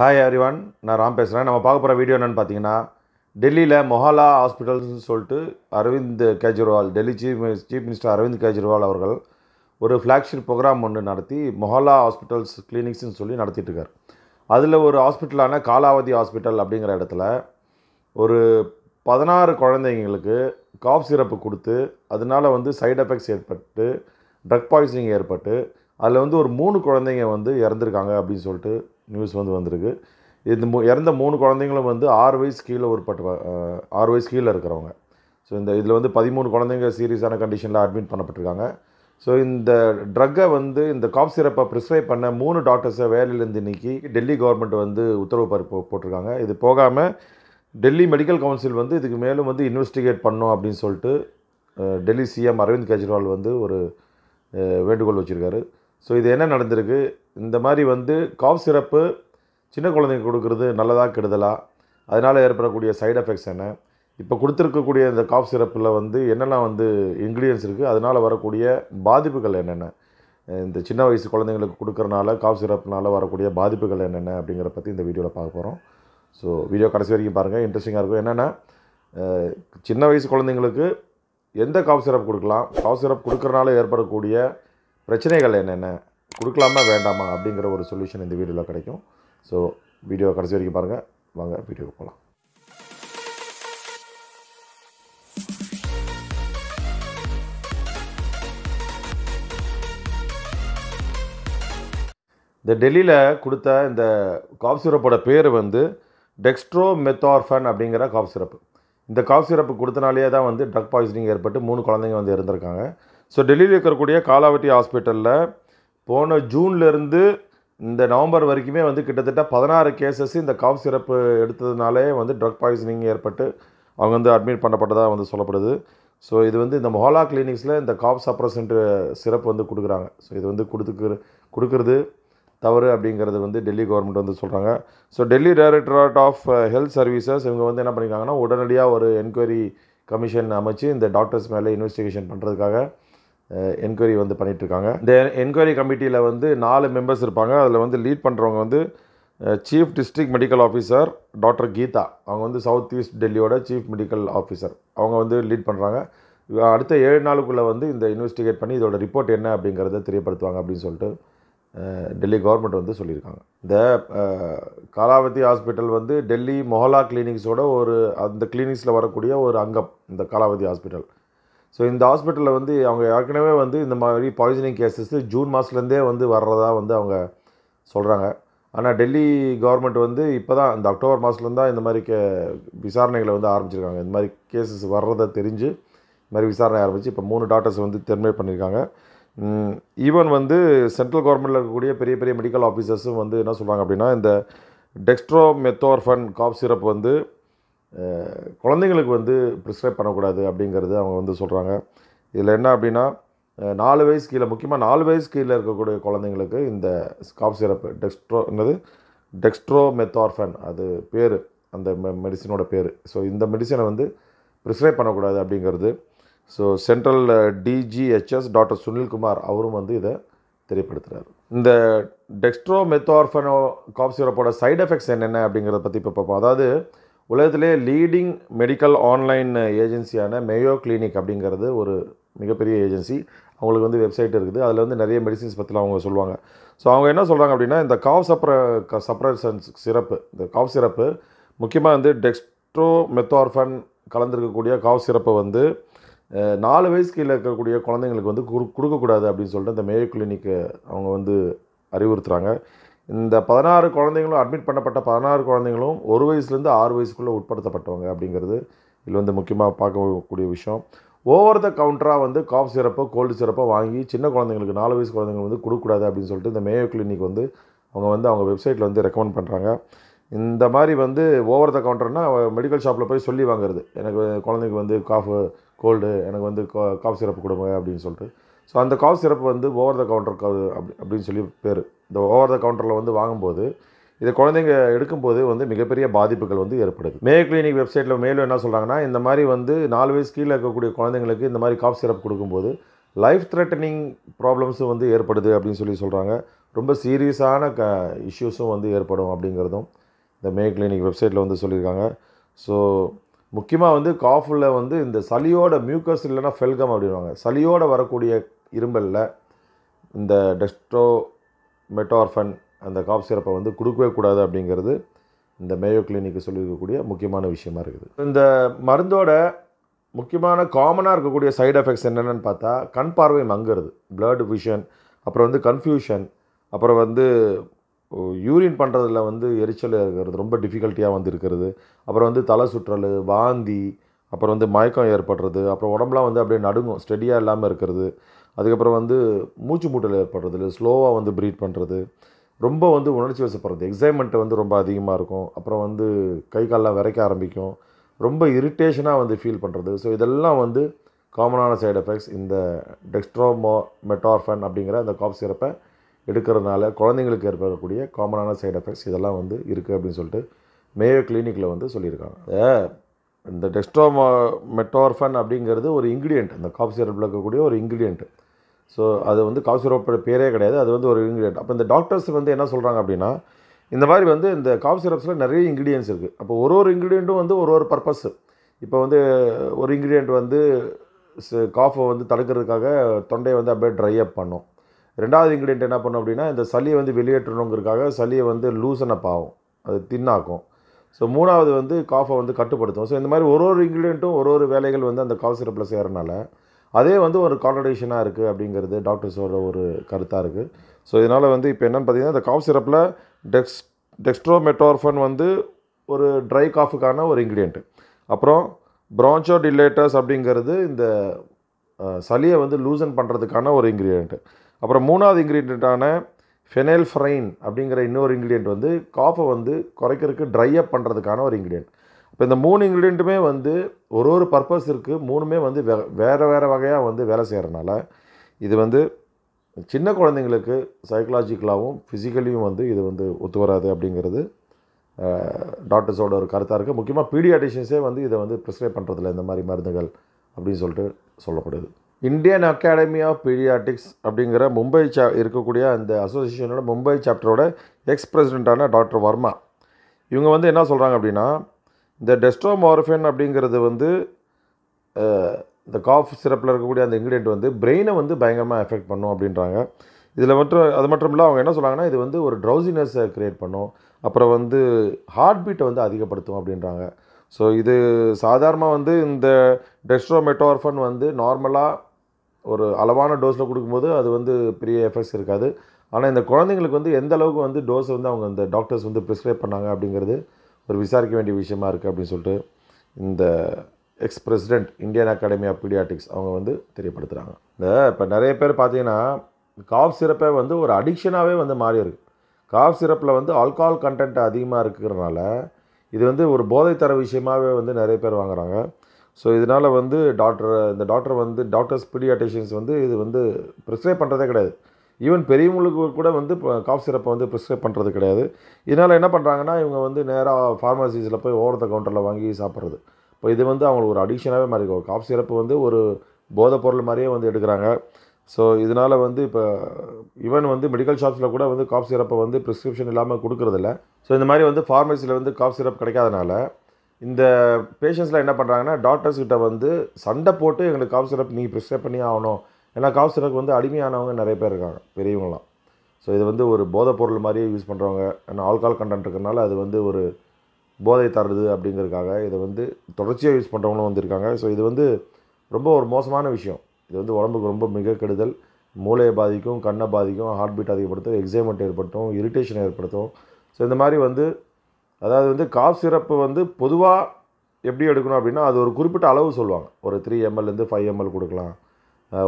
hi அரிவான் நான் ராம் பேசுகிறேன் நம்ம பார்க்க போகிற வீடியோ என்னென்னு பார்த்தீங்கன்னா டெல்லியில் மொஹாலா ஹாஸ்பிட்டல்ஸ்னு சொல்லிட்டு Arvind Kejriwal Delhi chief chief minister Arvind Kejriwal அவர்கள் ஒரு ஃப்ளாக்ஷிப் ப்ரோக்ராம் ஒன்று நடத்தி மொஹாலா ஹாஸ்பிட்டல்ஸ் கிளினிக்ஸ்னு சொல்லி நடத்திட்டுருக்கார் அதில் ஒரு ஹாஸ்பிட்டலான காலாவதி ஹாஸ்பிட்டல் அப்படிங்கிற இடத்துல ஒரு பதினாறு குழந்தைங்களுக்கு காஃப் சிரப்பு கொடுத்து அதனால் வந்து சைடு எஃபெக்ட்ஸ் ஏற்பட்டு ட்ரக் பாய்சனிங் ஏற்பட்டு அதில் வந்து ஒரு மூணு குழந்தைங்க வந்து இறந்துருக்காங்க அப்படின்னு சொல்லிட்டு நியூஸ் வந்து வந்திருக்கு இது மூ இறந்த மூணு குழந்தைங்களும் வந்து ஆறு வயசு கீழே ஒரு பட்டு ஆறு வயசு கீழே இருக்கிறவங்க ஸோ இந்த இதில் வந்து பதிமூணு குழந்தைங்க சீரியஸான கண்டிஷனில் அட்மிட் பண்ணப்பட்டிருக்காங்க ஸோ இந்த ட்ரக்கை வந்து இந்த காஃப் சிரப்பை ப்ரிஸ்கிரைப் பண்ண மூணு டாக்டர்ஸை வேலையிலேருந்து நீக்கி டெல்லி கவர்மெண்ட் வந்து உத்தரவு பருப்பு போட்டிருக்காங்க இது போகாமல் டெல்லி மெடிக்கல் கவுன்சில் வந்து இதுக்கு மேலும் வந்து இன்வெஸ்டிகேட் பண்ணும் அப்படின்னு சொல்லிட்டு டெல்லி சிஎம் அரவிந்த் கெஜ்ரிவால் வந்து ஒரு வேண்டுகோள் வச்சுருக்காரு ஸோ இது என்ன நடந்திருக்கு இந்த மாதிரி வந்து காஃப் சிரப்பு சின்ன குழந்தைங்க கொடுக்குறது நல்லதாக கெடுதலா அதனால் ஏற்படக்கூடிய சைடு எஃபெக்ட்ஸ் என்ன இப்போ கொடுத்துருக்கக்கூடிய இந்த காஃப் சிரப்பில் வந்து என்னென்ன வந்து இன்க்ரீடியன்ஸ் இருக்குது அதனால் வரக்கூடிய பாதிப்புகள் என்னென்ன இந்த சின்ன வயசு குழந்தைங்களுக்கு கொடுக்குறனால காஃப் சிரப்னால் வரக்கூடிய பாதிப்புகள் என்னென்ன அப்படிங்கிற பற்றி இந்த வீடியோவில் பார்க்க போகிறோம் ஸோ வீடியோ கடைசி வரைக்கும் பாருங்கள் இன்ட்ரெஸ்டிங்காக இருக்கும் என்னென்னா சின்ன வயசு குழந்தைங்களுக்கு எந்த காஃப் சிரப் கொடுக்கலாம் காஃப் சிரப் கொடுக்குறனால ஏற்படக்கூடிய பிரச்சனைகள் என்னென்ன கொடுக்கலாமா வேண்டாமா அப்படிங்கிற ஒரு சொல்யூஷன் இந்த வீடியோவில் கிடைக்கும் ஸோ வீடியோ கடைசி வரைக்கும் பாருங்கள் வாங்க வீடியோ போகலாம் இந்த டெல்லியில் கொடுத்த இந்த காஃப் சிரப்போட பேர் வந்து டெக்ஸ்ட்ரோ மெத்தார்ஃபன் அப்படிங்கிற காஃப் சிரப் இந்த காஃப் சிரப்பு கொடுத்தனாலேயே தான் வந்து ட்ரக் பாய்சனிங் ஏற்பட்டு மூணு குழந்தைங்க வந்து இருந்திருக்காங்க ஸோ டெல்லியில் இருக்கக்கூடிய காலாவட்டி ஹாஸ்பிட்டலில் போன ஜூன்லேருந்து இந்த நவம்பர் வரைக்குமே வந்து கிட்டத்தட்ட பதினாறு கேசஸ் இந்த காஃப் சிறப்பு எடுத்ததுனாலே வந்து ட்ரக் பாய்சனிங் ஏற்பட்டு அவங்க வந்து அட்மிட் பண்ணப்பட்டதாக வந்து சொல்லப்படுது ஸோ இது வந்து இந்த மொஹாலா கிளினிக்ஸில் இந்த காஃப் சப்ரசன்ட் சிறப்பு வந்து கொடுக்குறாங்க ஸோ இது வந்து கொடுத்துக்கிற கொடுக்குறது தவறு அப்படிங்கிறது வந்து டெல்லி கவர்மெண்ட் வந்து சொல்கிறாங்க so Delhi directorate of health services இவங்க வந்து என்ன பண்ணியிருக்காங்கன்னா உடனடியாக ஒரு என்கொயரி கமிஷன் அமைச்சு இந்த டாக்டர்ஸ் மேலே இன்வெஸ்டிகேஷன் பண்ணுறதுக்காக என்கொயரி வந்து பண்ணிகிட்ருக்காங்க இந்த என்கொயரி கமிட்டியில் வந்து நாலு மெம்பர்ஸ் இருப்பாங்க அதில் வந்து லீட் பண்ணுறவங்க வந்து chief district medical officer doctor Geeta அவங்க வந்து சவுத் ஈஸ்ட் டெல்லியோட சீஃப் மெடிக்கல் ஆஃபீஸர் அவங்க வந்து லீட் பண்ணுறாங்க அடுத்த ஏழு நாளுக்குள்ளே வந்து இந்த இன்வெஸ்டிகேட் பண்ணி இதோட ரிப்போர்ட் என்ன அப்படிங்கிறத தெரியப்படுத்துவாங்க அப்படின்னு சொல்லிட்டு டெல்லி கவர்மெண்ட் வந்து சொல்லியிருக்காங்க இந்த காலாவதி ஹாஸ்பிட்டல் வந்து டெல்லி மொஹலா கிளினிக்ஸோட ஒரு அந்த கிளினிக்ஸில் வரக்கூடிய ஒரு அங்கம் இந்த காலாவதி ஹாஸ்பிட்டல் ஸோ இந்த ஹாஸ்பிட்டலில் வந்து அவங்க ஏற்கனவே வந்து இந்த மாதிரி பாய்சனிங் கேசஸ் ஜூன் மாதத்துலேருந்தே வந்து வர்றதா வந்து அவங்க சொல்கிறாங்க ஆனால் டெல்லி கவர்மெண்ட் வந்து இப்போ தான் இந்த அக்டோபர் மாதத்துலேருந்து தான் இந்த மாதிரி கே விசாரணைகளை வந்து ஆரம்பிச்சிருக்காங்க இந்த மாதிரி கேசஸ் வர்றதை தெரிஞ்சு இந்த மாதிரி விசாரணை ஆரம்பித்து இப்போ மூணு டாக்டர்ஸ் வந்து டெர்மினேட் பண்ணியிருக்காங்க ஈவன் வந்து சென்ட்ரல் கவர்மெண்ட்டில் இருக்கக்கூடிய பெரிய பெரிய மெடிக்கல் ஆஃபீஸர்ஸும் வந்து என்ன சொல்கிறாங்க அப்படின்னா இந்த டெக்ஸ்ட்ரோ மெத்தோர்ஃபன் காப் சிரப் வந்து குழந்தைங்களுக்கு வந்து ப்ரிஸ்கிரைப் பண்ணக்கூடாது அப்படிங்கிறது அவங்க வந்து சொல்கிறாங்க இதில் என்ன அப்படின்னா நாலு வயசு கீழே முக்கியமாக நாலு வயசு கீழே இருக்கக்கூடிய குழந்தைங்களுக்கு இந்த ஸ்காப் சிறப்பு டெக்ஸ்ட்ரோ என்னது டெக்ஸ்ட்ரோ மெத்தார்ஃபன் அது பேர் அந்த மெ மெடிசினோட பேர் ஸோ இந்த மெடிசனை வந்து ப்ரிஸ்கிரைப் பண்ணக்கூடாது அப்படிங்கிறது so central DGHS doctor Sunilkumar அவரும் வந்து இதை தெரியப்படுத்துகிறார் இந்த டெக்ஸ்ட்ரோ மெத்தார்ஃபனோ காப் சிரப்போட சைடு எஃபெக்ட்ஸ் என்னென்ன அப்படிங்கிறத பற்றி இப்போ பார்ப்போம் அதாவது உலகத்திலே லீடிங் மெடிக்கல் ஆன்லைன் ஏஜென்சியான மேயோ கிளினிக் அப்படிங்கிறது ஒரு மிகப்பெரிய ஏஜென்சி அவங்களுக்கு வந்து வெப்சைட் இருக்குது அதில் வந்து நிறைய மெடிசின்ஸ் பற்றிலாம் அவங்க சொல்லுவாங்க ஸோ அவங்க என்ன சொல்கிறாங்க அப்படின்னா இந்த காவ் சப்ர க சப்ரசன்ஸ் சிறப்பு இந்த காவ் சிறப்பு முக்கியமாக வந்து டெக்ஸ்ட்ரோ மெத்தார்ஃபன் கலந்துருக்கக்கூடிய காவ் சிறப்பை வந்து நாலு வயசு கீழே இருக்கக்கூடிய குழந்தைங்களுக்கு வந்து கொடுக்கக்கூடாது அப்படின்னு சொல்லிட்டு இந்த மேயோ கிளினிக்கு அவங்க வந்து அறிவுறுத்துகிறாங்க இந்த பதினாறு குழந்தைங்களும் அட்மிட் பண்ணப்பட்ட பதினாறு குழந்தைங்களும் ஒரு வயசுலேருந்து ஆறு வயசுக்குள்ளே உட்படுத்தப்பட்டவங்க அப்படிங்கிறது இதில் வந்து முக்கியமாக பார்க்கக்கூடிய விஷயம் ஓவர் த கவுண்டராக வந்து காஃப் சிறப்போ கோல்டு சிறப்போ வாங்கி சின்ன குழந்தைங்களுக்கு நாலு வயசு குழந்தைங்க வந்து கொடுக்கூடாது அப்படின்னு சொல்லிட்டு இந்த மேயோ கிளினிக் வந்து அவங்க வந்து அவங்க வெப்சைட்டில் வந்து ரெக்கமெண்ட் பண்ணுறாங்க இந்த மாதிரி வந்து ஓவர் த கவுண்டர்னால் மெடிக்கல் ஷாப்பில் போய் சொல்லி வாங்குறது எனக்கு குழந்தைக்கு வந்து காஃபு கோல்டு எனக்கு வந்து காஃப் சிறப்பு கொடுங்க அப்படின்னு சொல்லிட்டு ஸோ அந்த காஃப் சிறப்பு வந்து ஓவர் த கவுண்டர் கவு அப்படி அப்படின்னு சொல்லி பேர் இந்த ஓவர் த கவுண்டரில் வந்து வாங்கும்போது இதை குழந்தைங்க எடுக்கும்போது வந்து மிகப்பெரிய பாதிப்புகள் வந்து ஏற்படுது மே கிளினிக் வெப்சைட்டில் மேலும் என்ன சொல்கிறாங்கன்னா இந்த மாதிரி வந்து நாலு வயசு கீழே இருக்கக்கூடிய குழந்தைங்களுக்கு இந்த மாதிரி காஃப் சிரப் கொடுக்கும்போது லைஃப் த்ரெட்டனிங் ப்ராப்ளம்ஸும் வந்து ஏற்படுது அப்படின்னு சொல்லி சொல்கிறாங்க ரொம்ப சீரியஸான க இஷ்யூஸும் வந்து ஏற்படும் அப்படிங்கிறதும் இந்த மே கிளினிக் வெப்சைட்டில் வந்து சொல்லியிருக்காங்க ஸோ முக்கியமாக வந்து காஃபில் வந்து இந்த சளியோட மியூக்கஸ் இல்லைன்னா ஃபெல்கம் அப்படின்வாங்க சளியோட வரக்கூடிய இரும்பலில் இந்த டெஸ்ட்ரோ மெட்டார்ஃபன் அந்த காஃப் சிறப்பை வந்து கொடுக்கவே கூடாது அப்படிங்கிறது இந்த மேயோ கிளினிக்கு சொல்லியிருக்கக்கூடிய முக்கியமான விஷயமா இருக்குது இந்த மருந்தோட முக்கியமான காமனாக இருக்கக்கூடிய சைடு எஃபெக்ட்ஸ் என்னென்னு பார்த்தா கண் பார்வை மங்குறது பிளட் விஷன் அப்புறம் வந்து கன்ஃபியூஷன் அப்புறம் வந்து யூரின் பண்ணுறதுல வந்து எரிச்சல் இருக்கிறது ரொம்ப டிஃபிகல்ட்டியாக வந்து இருக்கிறது அப்புறம் வந்து தலை சுற்றல் வாந்தி அப்புறம் வந்து மயக்கம் ஏற்படுறது அப்புறம் உடம்புலாம் வந்து அப்படியே நடுங்கும் ஸ்டெடியாக இல்லாமல் இருக்கிறது அதுக்கப்புறம் வந்து மூச்சு மூட்டல் ஏற்படுறது ஸ்லோவாக வந்து ப்ரீட் பண்ணுறது ரொம்ப வந்து உணர்ச்சி வசப்படுறது எக்ஸைட்மெண்ட் வந்து ரொம்ப அதிகமாக இருக்கும் அப்புறம் வந்து கை காலெலாம் விரைக்க ஆரம்பிக்கும் ரொம்ப இரிட்டேஷனாக வந்து ஃபீல் பண்ணுறது ஸோ இதெல்லாம் வந்து காமனான சைடு எஃபெக்ட்ஸ் இந்த டெக்ஸ்ட்ரோமோ மெட்டார்ஃபன் அப்படிங்கிற அந்த காப் சிறப்பை எடுக்கிறதுனால குழந்தைங்களுக்கு ஏற்படக்கூடிய காமனான சைட் எஃபெக்ட்ஸ் இதெல்லாம் வந்து இருக்குது அப்படின்னு சொல்லிட்டு மேயோ கிளினிக்கில் வந்து சொல்லியிருக்காங்க இந்த டெஸ்டோமா மெட்டோர்ஃபன் அப்படிங்கிறது ஒரு இன்க்ரீடியண்ட் இந்த காஃபி சிரப்பில் இருக்கக்கூடிய ஒரு இன்க்ரீடியன்ட்டு ஸோ அது வந்து காஃபி சிரப்போட பேரே கிடையாது அது வந்து ஒரு இன்க்ரீடியன்ட் அப்போ இந்த டாக்டர்ஸ் வந்து என்ன சொல்கிறாங்க அப்படின்னா இந்த மாதிரி வந்து இந்த காப்சிரப்ஸில் சிரப்ஸில் நிறைய இன்க்ரீடியன்ஸ் இருக்குது அப்போ ஒரு ஒரு இன்க்ரீடியண்ட்டும் வந்து ஒரு ஒரு பர்பஸ் இப்போ வந்து ஒரு இன்க்ரீடியன்ட் வந்து காஃபை வந்து தடுக்கிறதுக்காக தொண்டையை வந்து அப்படியே ட்ரை அப் பண்ணும் ரெண்டாவது இன்க்ரீடியன்ட் என்ன பண்ணும் அப்படின்னா இந்த சளியை வந்து வெளியேற்றணுங்கிறதுக்காக சளியை வந்து லூசனப் ஆகும் அது தின்னாக்கும் ஸோ மூணாவது வந்து காஃபை வந்து கட்டுப்படுத்தும் ஸோ இந்த மாதிரி ஒரு ஒரு இன்க்ரீடியன்ட்டும் ஒரு ஒரு வேலைகள் வந்து அந்த காஃப் சிரப்பில் செய்கிறனால அதே வந்து ஒரு கான்ட்ரடிக்ஷனாக இருக்குது அப்படிங்கிறது டாக்டர்ஸோட ஒரு கருத்தாக இருக்குது ஸோ இதனால் வந்து இப்போ என்னென்னு பார்த்தீங்கன்னா இந்த காஃப் சிரப்பில் டெக்ஸ் டெக்ஸ்ட்ரோமெட்டோர்ஃபன் வந்து ஒரு ட்ரை காஃபுக்கான ஒரு இன்க்ரீடியன்ட்டு அப்புறம் ப்ரான்ச்சோ டிலேட்டர்ஸ் அப்படிங்கிறது இந்த சளியை வந்து லூசன் பண்ணுறதுக்கான ஒரு இன்க்ரீடியன்ட்டு அப்புறம் மூணாவது இன்க்ரீடியண்ட்டான ஃபெனைல் ஃப்ரைன் அப்படிங்கிற இன்னொரு இன்க்ரீடியண்ட் வந்து காஃபை வந்து குறைக்கிறதுக்கு ட்ரை அப் பண்ணுறதுக்கான ஒரு இன்க்ரீடியன்ட் இப்போ இந்த மூணு இன்க்ரீடியண்ட்டுமே வந்து ஒரு ஒரு பர்பஸ் இருக்குது மூணுமே வந்து வே வேறு வேறு வகையாக வந்து வேலை செய்கிறனால இது வந்து சின்ன குழந்தைங்களுக்கு சைக்கலாஜிக்கலாகவும் ஃபிசிக்கலியும் வந்து இது வந்து ஒத்து வராது அப்படிங்கிறது டாக்டர்ஸோட ஒரு கருத்தாக இருக்குது முக்கியமாக பீடியாட்டிஷியன்ஸே வந்து இதை வந்து ப்ரிஸ்கிரைப் பண்ணுறதில்ல இந்த மாதிரி மருந்துகள் அப்படின்னு சொல்லிட்டு சொல்லப்படுது இந்தியன் அகாடமி ஆஃப் பீடியாட்டிக்ஸ் அப்படிங்கிற மும்பை சா இருக்கக்கூடிய அந்த அசோசியேஷனோட மும்பை சாப்டரோட எக்ஸ் பிரசிடெண்ட்டான டாக்டர் வர்மா இவங்க வந்து என்ன சொல்கிறாங்க அப்படின்னா இந்த டெஸ்ட்ரோமார்ஃபின் அப்படிங்கிறது வந்து இந்த காஃப் சிரப்பில் இருக்கக்கூடிய அந்த இன்க்ரீடியன்ட் வந்து பிரெயினை வந்து பயங்கரமாக எஃபெக்ட் பண்ணும் அப்படின்றாங்க இதில் மட்டும் அது மட்டும் இல்லை அவங்க என்ன சொல்கிறாங்கன்னா இது வந்து ஒரு ட்ரௌசினஸை க்ரியேட் பண்ணும் அப்புறம் வந்து ஹார்ட் பீட்டை வந்து அதிகப்படுத்தும் அப்படின்றாங்க ஸோ இது சாதாரணமாக வந்து இந்த டெஸ்ட்ரோமெட்டோர்ஃபன் வந்து நார்மலாக ஒரு அளவான டோஸில் கொடுக்கும்போது அது வந்து பெரிய எஃபெக்ட்ஸ் இருக்காது ஆனால் இந்த குழந்தைங்களுக்கு வந்து எந்த அளவுக்கு வந்து டோஸ் வந்து அவங்க அந்த டாக்டர்ஸ் வந்து ப்ரிஸ்கிரைப் பண்ணாங்க அப்படிங்கிறது ஒரு விசாரிக்க வேண்டிய விஷயமா இருக்குது அப்படின்னு சொல்லிட்டு இந்த ex president Indian Academy of Paediatrics அவங்க வந்து தெரியப்படுத்துகிறாங்க இந்த இப்போ நிறைய பேர் பார்த்தீங்கன்னா காஃப் சிரப்பே வந்து ஒரு அடிக்ஷனாகவே வந்து மாறி இருக்குது காஃப் சிரப்பில் வந்து ஆல்கஹால் கண்டென்ட் அதிகமாக இருக்கிறதுனால இது வந்து ஒரு போதைத்தர விஷயமாகவே வந்து நிறைய பேர் வாங்குகிறாங்க ஸோ இதனால் வந்து டாக்டர் இந்த டாக்டர் வந்து டாக்டர்ஸ் பீடியாட்டிஷியன்ஸ் வந்து இது வந்து ப்ரிஸ்கிரைப் பண்ணுறதே கிடையாது ஈவன் பெரியவங்களுக்கு கூட வந்து இப்போ காஃப் சிரப்பை வந்து ப்ரிஸ்கிரைப் பண்ணுறது கிடையாது இதனால் என்ன பண்ணுறாங்கன்னா இவங்க வந்து நேராக ஃபார்மசிஸில் போய் ஓரத்த கவுண்டரில் வாங்கி சாப்பிட்றது இப்போ இது வந்து அவங்களுக்கு ஒரு அடிக்ஷனாகவே மாறி காஃப் சிரப்பு வந்து ஒரு போதைப் பொருள் மாதிரியே வந்து எடுக்கிறாங்க ஸோ இதனால் வந்து இப்போ ஈவன் வந்து மெடிக்கல் ஷாப்ஸில் கூட வந்து காஃப் சிரப்பை வந்து ப்ரிஸ்கிரிப்ஷன் இல்லாமல் கொடுக்குறதில்ல ஸோ இந்த மாதிரி வந்து ஃபார்மசியில் வந்து காஃப் சிரப் கிடைக்காதனால இந்த பேஷண்ட்ஸ்லாம் என்ன பண்ணுறாங்கன்னா டாக்டர்ஸ்கிட்ட வந்து சண்டை போட்டு எங்களுக்கு காஃப் சிரப் நீங்கள் ப்ரிஸ்கிரைப் பண்ணி ஆகணும் ஏன்னா காஃப் சிரப் வந்து அடிமையானவங்க நிறைய பேர் இருக்காங்க பெரியவங்களாம் ஸோ இது வந்து ஒரு போதைப் பொருள் மாதிரி யூஸ் பண்ணுறவங்க ஏன்னா ஆல்கால் கண்டென்ட் இருக்கிறனால அது வந்து ஒரு போதை தருது அப்படிங்கிறதுக்காக இதை வந்து தொடர்ச்சியாக யூஸ் பண்ணுறவங்களும் வந்திருக்காங்க ஸோ இது வந்து ரொம்ப ஒரு மோசமான விஷயம் இது வந்து உடம்புக்கு ரொம்ப மிக கெடுதல் மூளையை பாதிக்கும் கண்ணை பாதிக்கும் ஹார்ட் பீட் அதிகப்படுத்தும் எக்ஸைமெண்ட் ஏற்படுத்தும் இரிட்டேஷன் ஏற்படுத்தும் ஸோ இந்த மாதிரி வந்து அதாவது வந்து காஃப் சிரப்பு வந்து பொதுவாக எப்படி எடுக்கணும் அப்படின்னா அது ஒரு குறிப்பிட்ட அளவு சொல்லுவாங்க ஒரு த்ரீ எம்எல்லேருந்து ஃபைவ் எம்எல் கொடுக்கலாம்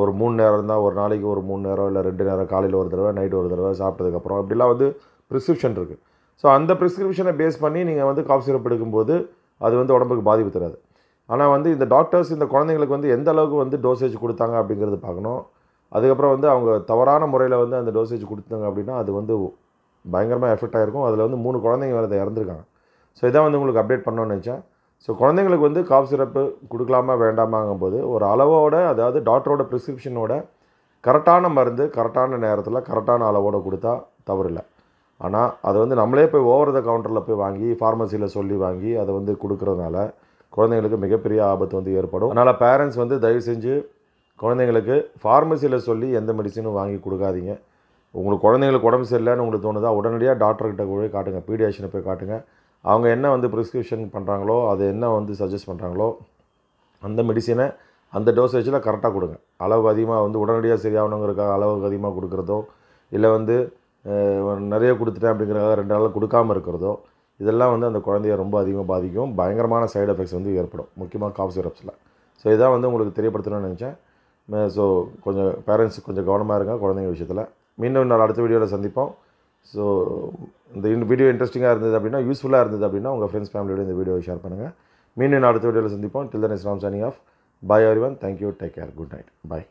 ஒரு மூணு நேரம் தான் ஒரு நாளைக்கு ஒரு மூணு நேரம் இல்லை ரெண்டு நேரம் காலையில் ஒரு தடவை நைட்டு ஒரு தடவை சாப்பிட்டதுக்கப்புறம் அப்படிலாம் வந்து ப்ரிஸ்கிரிப்ஷன் இருக்குது ஸோ அந்த ப்ரிஸ்கிரிப்ஷனை பேஸ் பண்ணி நீங்கள் வந்து காஃப் சிரப் எடுக்கும்போது அது வந்து உடம்புக்கு பாதிப்பு தராது ஆனால் வந்து இந்த டாக்டர்ஸ் இந்த குழந்தைங்களுக்கு வந்து எந்த அளவுக்கு வந்து டோசேஜ் கொடுத்தாங்க அப்படிங்கிறது பார்க்கணும் அதுக்கப்புறம் வந்து அவங்க தவறான முறையில் வந்து அந்த டோசேஜ் கொடுத்தாங்க அப்படின்னா அது வந்து பயங்கரமாக எஃபெக்ட் ஆகிருக்கும் அதில் வந்து மூணு குழந்தைங்க வேறு இறந்துருக்காங்க ஸோ இதான் வந்து உங்களுக்கு அப்டேட் பண்ணோன்னு நினச்சேன் ஸோ குழந்தைங்களுக்கு வந்து காஃப் சிரப்பு கொடுக்கலாமா வேண்டாமாங்கும் போது ஒரு அளவோட அதாவது டாக்டரோட ப்ரிஸ்கிரிப்ஷனோட கரெக்டான மருந்து கரெக்டான நேரத்தில் கரெக்டான அளவோடு கொடுத்தா தவறில்லை ஆனால் அதை வந்து நம்மளே போய் ஓவர் த கவுண்டரில் போய் வாங்கி ஃபார்மசியில் சொல்லி வாங்கி அதை வந்து கொடுக்குறதுனால குழந்தைங்களுக்கு மிகப்பெரிய ஆபத்து வந்து ஏற்படும் அதனால் பேரண்ட்ஸ் வந்து தயவு செஞ்சு குழந்தைங்களுக்கு ஃபார்மசியில் சொல்லி எந்த மெடிசனும் வாங்கி கொடுக்காதீங்க உங்களுக்கு குழந்தைங்களுக்கு உடம்பு சரியில்லைன்னு உங்களுக்கு தோணுதா உடனடியாக டாக்டர்கிட்ட போய் காட்டுங்க பீடியாஷனை போய் காட்டுங்க அவங்க என்ன வந்து ப்ரிஸ்கிரிப்ஷன் பண்ணுறாங்களோ அது என்ன வந்து சஜஸ்ட் பண்ணுறாங்களோ அந்த மெடிசினை அந்த டோசேஜில் கரெக்டாக கொடுங்க அளவு அதிகமாக வந்து உடனடியாக சரியாகணுங்கிறக்காக அளவுக்கு அதிகமாக கொடுக்குறதோ இல்லை வந்து நிறைய கொடுத்துட்டேன் அப்படிங்கிறக்காக ரெண்டு நாளில் கொடுக்காமல் இருக்கிறதோ இதெல்லாம் வந்து அந்த குழந்தைய ரொம்ப அதிகமாக பாதிக்கும் பயங்கரமான சைடு எஃபெக்ட்ஸ் வந்து ஏற்படும் முக்கியமாக காஃப் சிரப்ஸில் ஸோ இதான் வந்து உங்களுக்கு தெரியப்படுத்தணும்னு நினச்சேன் ஸோ கொஞ்சம் பேரண்ட்ஸ் கொஞ்சம் கவனமாக இருங்க குழந்தைங்க விஷயத்தில் மீண்டும் நான் அடுத்த வீடியோவில் சந்திப்போம் ஸோ இந்த வீடியோ இன்ட்ரெஸ்டிங்காக இருந்தது அப்படின்னா யூஸ்ஃபுல்லாக இருந்தது அப்படின்னா உங்கள் ஃப்ரெண்ட்ஸ் ஃபேமிலியோட இந்த வீடியோவை ஷேர் பண்ணுங்கள் மீண்டும் நான் அடுத்த வீடியோவில் சந்திப்போம் டில் தன் இஸ்லாம் சனி off bye everyone thank you take care good night பாய்